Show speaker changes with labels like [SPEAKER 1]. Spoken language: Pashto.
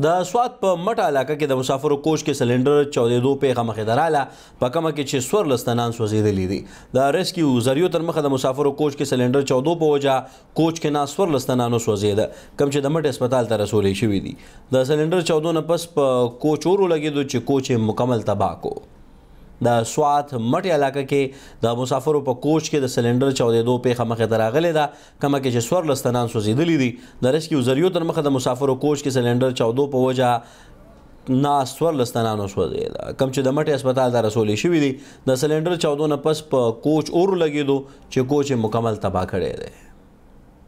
[SPEAKER 1] د سواد په مټه علاقه کې د مسافرو کوچ کې سلندر 14 دو پیغه مخې دراله په کومه کې چې سور لستنان سوځېدلې دي د ریسکیو ذریعہ تر مخه د مسافرو کوچ کې سلندر 14 په وجا کوچ کې ناس سور لستنانو سوځېده کم چې د مټ هسپتال ته رسولې شوې دي د سلندر 14 نه پس په کوچ اورو لګېدو چې کوچ مکمل تباہ کو د سوات مټي علاقه کې د مسافرو په کوچ کې د سلندر چاودېدو پیښه مخې ته راغلې ده کومه کې چې سور لستنان سوزیدلې دي د رسکیو ذریعو تر مخه د مسافرو کوچ کې سلندر چاودو په وجه ناس ورلستنانو سوځي دا کم چې د مټي هسپتال ته رسولې شوې دي د سلندر 14 نه پس په کوچ اور لګیدو چې کوچ مکمل تباہ کړي دي